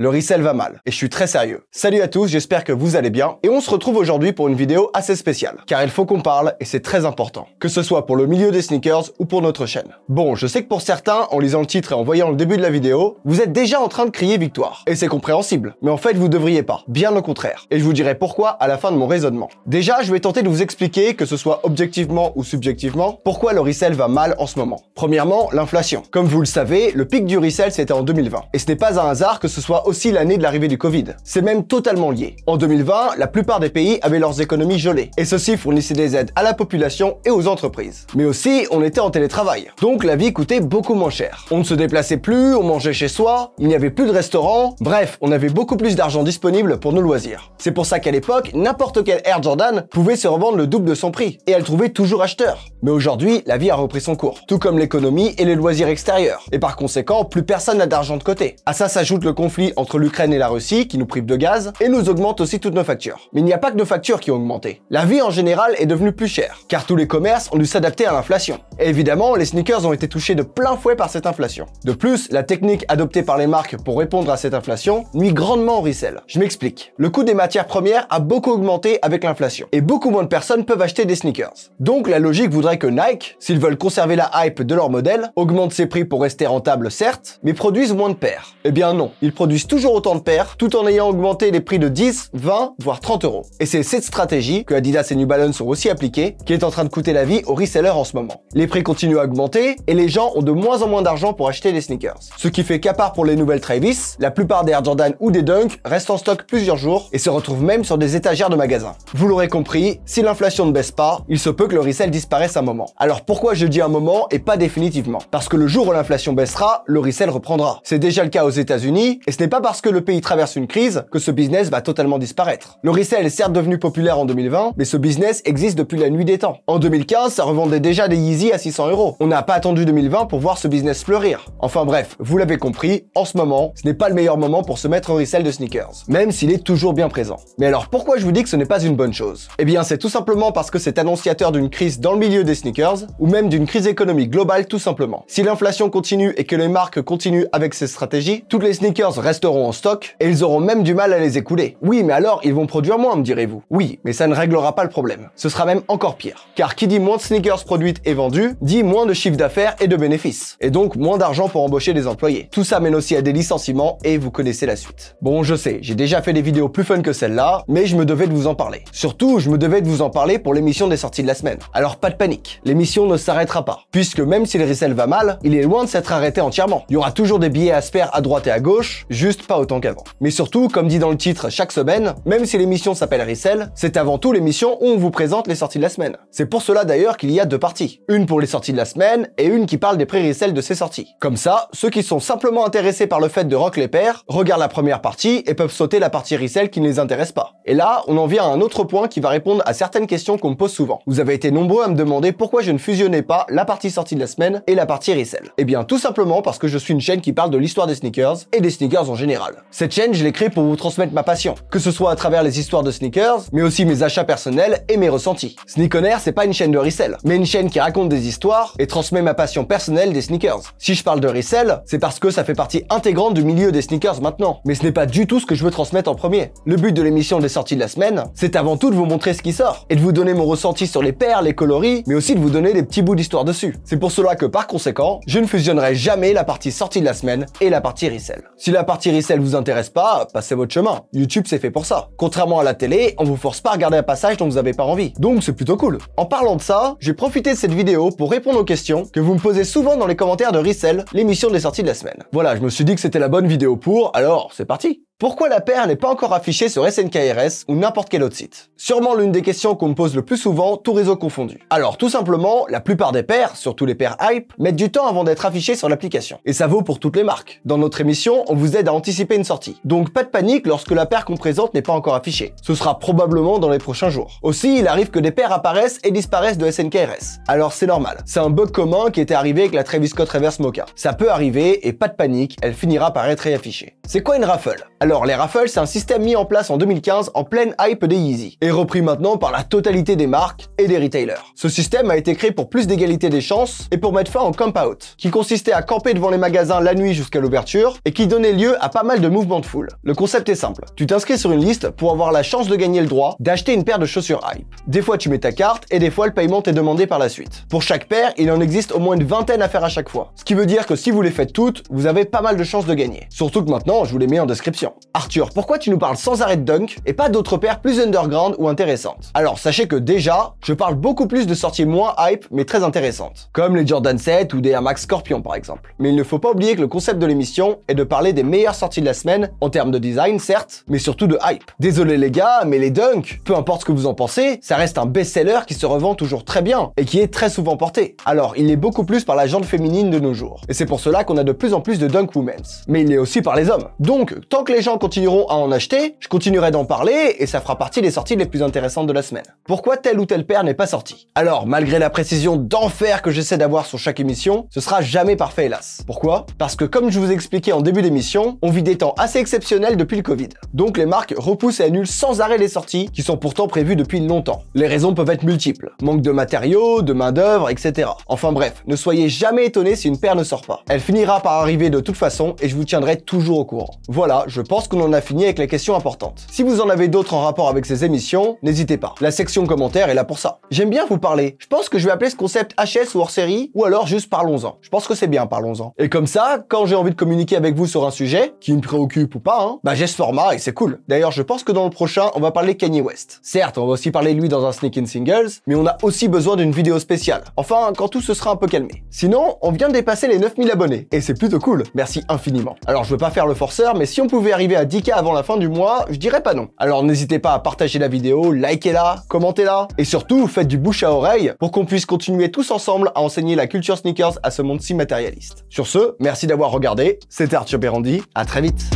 le resell va mal. Et je suis très sérieux. Salut à tous, j'espère que vous allez bien. Et on se retrouve aujourd'hui pour une vidéo assez spéciale. Car il faut qu'on parle, et c'est très important. Que ce soit pour le milieu des sneakers ou pour notre chaîne. Bon, je sais que pour certains, en lisant le titre et en voyant le début de la vidéo, vous êtes déjà en train de crier victoire. Et c'est compréhensible. Mais en fait, vous devriez pas. Bien au contraire. Et je vous dirai pourquoi à la fin de mon raisonnement. Déjà, je vais tenter de vous expliquer, que ce soit objectivement ou subjectivement, pourquoi le resell va mal en ce moment. Premièrement, l'inflation. Comme vous le savez, le pic du resell c'était en 2020. Et ce n'est pas un hasard que ce soit l'année de l'arrivée du Covid. C'est même totalement lié. En 2020, la plupart des pays avaient leurs économies gelées, et ceci fournissait des aides à la population et aux entreprises. Mais aussi, on était en télétravail, donc la vie coûtait beaucoup moins cher. On ne se déplaçait plus, on mangeait chez soi, il n'y avait plus de restaurants, bref, on avait beaucoup plus d'argent disponible pour nos loisirs. C'est pour ça qu'à l'époque, n'importe quel Air Jordan pouvait se revendre le double de son prix, et elle trouvait toujours acheteur. Mais aujourd'hui, la vie a repris son cours, tout comme l'économie et les loisirs extérieurs, et par conséquent, plus personne n'a d'argent de côté. À ça s'ajoute le conflit entre l'Ukraine et la Russie, qui nous privent de gaz, et nous augmente aussi toutes nos factures. Mais il n'y a pas que nos factures qui ont augmenté. La vie en général est devenue plus chère, car tous les commerces ont dû s'adapter à l'inflation. Et évidemment, les sneakers ont été touchés de plein fouet par cette inflation. De plus, la technique adoptée par les marques pour répondre à cette inflation nuit grandement au resell. Je m'explique. Le coût des matières premières a beaucoup augmenté avec l'inflation, et beaucoup moins de personnes peuvent acheter des sneakers. Donc la logique voudrait que Nike, s'ils veulent conserver la hype de leur modèle, augmente ses prix pour rester rentable certes, mais produisent moins de paires. Eh bien non, ils produisent toujours autant de paires, tout en ayant augmenté les prix de 10, 20, voire 30 euros. Et c'est cette stratégie que Adidas et New Balance ont aussi appliquée, qui est en train de coûter la vie aux resellers en ce moment. Les prix continuent à augmenter, et les gens ont de moins en moins d'argent pour acheter des sneakers. Ce qui fait qu'à part pour les nouvelles Travis, la plupart des Air Jordan ou des Dunk restent en stock plusieurs jours, et se retrouvent même sur des étagères de magasins. Vous l'aurez compris, si l'inflation ne baisse pas, il se peut que le resell disparaisse un moment. Alors pourquoi je dis un moment et pas définitivement Parce que le jour où l'inflation baissera, le resell reprendra. C'est déjà le cas aux États-Unis et ce n'est pas parce que le pays traverse une crise que ce business va totalement disparaître. Le resell est certes devenu populaire en 2020, mais ce business existe depuis la nuit des temps. En 2015, ça revendait déjà des Yeezy à 600 euros. On n'a pas attendu 2020 pour voir ce business fleurir. Enfin bref, vous l'avez compris, en ce moment, ce n'est pas le meilleur moment pour se mettre au resell de sneakers, même s'il est toujours bien présent. Mais alors pourquoi je vous dis que ce n'est pas une bonne chose Eh bien c'est tout simplement parce que c'est annonciateur d'une crise dans le milieu des sneakers, ou même d'une crise économique globale tout simplement. Si l'inflation continue et que les marques continuent avec ces stratégies, toutes les sneakers restent en stock et ils auront même du mal à les écouler. Oui, mais alors ils vont produire moins, me direz-vous. Oui, mais ça ne réglera pas le problème. Ce sera même encore pire. Car qui dit moins de sneakers produites et vendues, dit moins de chiffre d'affaires et de bénéfices. Et donc moins d'argent pour embaucher des employés. Tout ça mène aussi à des licenciements et vous connaissez la suite. Bon, je sais, j'ai déjà fait des vidéos plus fun que celle-là, mais je me devais de vous en parler. Surtout, je me devais de vous en parler pour l'émission des sorties de la semaine. Alors pas de panique, l'émission ne s'arrêtera pas. Puisque même si le resell va mal, il est loin de s'être arrêté entièrement. Il y aura toujours des billets à se faire à droite et à gauche, juste pas autant qu'avant. Mais surtout, comme dit dans le titre chaque semaine, même si l'émission s'appelle Resell, c'est avant tout l'émission où on vous présente les sorties de la semaine. C'est pour cela d'ailleurs qu'il y a deux parties. Une pour les sorties de la semaine et une qui parle des pré Resell de ces sorties. Comme ça, ceux qui sont simplement intéressés par le fait de rock les pairs regardent la première partie et peuvent sauter la partie Resell qui ne les intéresse pas. Et là, on en vient à un autre point qui va répondre à certaines questions qu'on me pose souvent. Vous avez été nombreux à me demander pourquoi je ne fusionnais pas la partie sortie de la semaine et la partie Resell. Eh bien, tout simplement parce que je suis une chaîne qui parle de l'histoire des sneakers et des sneakers en général. Cette chaîne, je l'ai créée pour vous transmettre ma passion, que ce soit à travers les histoires de sneakers, mais aussi mes achats personnels et mes ressentis. Sneakonair, c'est pas une chaîne de resell, mais une chaîne qui raconte des histoires et transmet ma passion personnelle des sneakers. Si je parle de resell, c'est parce que ça fait partie intégrante du milieu des sneakers maintenant, mais ce n'est pas du tout ce que je veux transmettre en premier. Le but de l'émission des sorties de la semaine, c'est avant tout de vous montrer ce qui sort, et de vous donner mon ressenti sur les paires, les coloris, mais aussi de vous donner des petits bouts d'histoire dessus. C'est pour cela que par conséquent, je ne fusionnerai jamais la partie sortie de la semaine et la partie resell. Si la partie si vous intéresse pas, passez votre chemin. YouTube c'est fait pour ça. Contrairement à la télé, on vous force pas à regarder un passage dont vous avez pas envie. Donc c'est plutôt cool. En parlant de ça, j'ai profité de cette vidéo pour répondre aux questions que vous me posez souvent dans les commentaires de Ricel, l'émission des sorties de la semaine. Voilà, je me suis dit que c'était la bonne vidéo pour, alors c'est parti pourquoi la paire n'est pas encore affichée sur SNKRS ou n'importe quel autre site Sûrement l'une des questions qu'on me pose le plus souvent, tout réseau confondu. Alors tout simplement, la plupart des paires, surtout les paires hype, mettent du temps avant d'être affichées sur l'application. Et ça vaut pour toutes les marques. Dans notre émission, on vous aide à anticiper une sortie. Donc pas de panique lorsque la paire qu'on présente n'est pas encore affichée. Ce sera probablement dans les prochains jours. Aussi, il arrive que des paires apparaissent et disparaissent de SNKRS. Alors c'est normal. C'est un bug commun qui était arrivé avec la Travis Scott Reverse Mocha. Ça peut arriver et pas de panique, elle finira par être réaffichée. C'est quoi une raffle alors les raffles, c'est un système mis en place en 2015 en pleine hype des Yeezy, et repris maintenant par la totalité des marques et des retailers. Ce système a été créé pour plus d'égalité des chances et pour mettre fin au camp-out, qui consistait à camper devant les magasins la nuit jusqu'à l'ouverture, et qui donnait lieu à pas mal de mouvements de foule. Le concept est simple, tu t'inscris sur une liste pour avoir la chance de gagner le droit d'acheter une paire de chaussures hype. Des fois tu mets ta carte, et des fois le paiement t'est demandé par la suite. Pour chaque paire, il en existe au moins une vingtaine à faire à chaque fois. Ce qui veut dire que si vous les faites toutes, vous avez pas mal de chances de gagner. Surtout que maintenant, je vous les mets en description. Arthur, pourquoi tu nous parles sans arrêt de Dunk et pas d'autres paires plus underground ou intéressantes Alors sachez que déjà, je parle beaucoup plus de sorties moins hype mais très intéressantes, comme les Jordan 7 ou des Air Max Scorpion par exemple. Mais il ne faut pas oublier que le concept de l'émission est de parler des meilleures sorties de la semaine, en termes de design certes, mais surtout de hype. Désolé les gars, mais les Dunk, peu importe ce que vous en pensez, ça reste un best-seller qui se revend toujours très bien et qui est très souvent porté. Alors il est beaucoup plus par la jante féminine de nos jours. Et c'est pour cela qu'on a de plus en plus de Dunk Women's. Mais il est aussi par les hommes. Donc, tant que les gens continueront à en acheter, je continuerai d'en parler et ça fera partie des sorties les plus intéressantes de la semaine. Pourquoi telle ou telle paire n'est pas sortie Alors, malgré la précision d'enfer que j'essaie d'avoir sur chaque émission, ce sera jamais parfait hélas. Pourquoi Parce que comme je vous ai en début d'émission, on vit des temps assez exceptionnels depuis le Covid. Donc les marques repoussent et annulent sans arrêt les sorties qui sont pourtant prévues depuis longtemps. Les raisons peuvent être multiples. Manque de matériaux, de main d'œuvre, etc. Enfin bref, ne soyez jamais étonnés si une paire ne sort pas. Elle finira par arriver de toute façon et je vous tiendrai toujours au courant. Voilà, je pense pense qu'on en a fini avec la question importante. Si vous en avez d'autres en rapport avec ces émissions, n'hésitez pas. La section commentaire est là pour ça. J'aime bien vous parler. Je pense que je vais appeler ce concept HS ou hors-série, ou alors juste parlons-en. Je pense que c'est bien, parlons-en. Et comme ça, quand j'ai envie de communiquer avec vous sur un sujet, qui me préoccupe ou pas, hein, bah j'ai ce format et c'est cool. D'ailleurs, je pense que dans le prochain, on va parler Kanye West. Certes, on va aussi parler de lui dans un Sneak in Singles, mais on a aussi besoin d'une vidéo spéciale. Enfin, quand tout se sera un peu calmé. Sinon, on vient de dépasser les 9000 abonnés, et c'est plutôt cool. Merci infiniment. Alors, je veux pas faire le forceur, mais si on pouvait arriver à 10K avant la fin du mois, je dirais pas non. Alors n'hésitez pas à partager la vidéo, likez-la, commentez-la, et surtout faites du bouche à oreille pour qu'on puisse continuer tous ensemble à enseigner la culture sneakers à ce monde si matérialiste. Sur ce, merci d'avoir regardé, c'était Arthur Berandi, à très vite.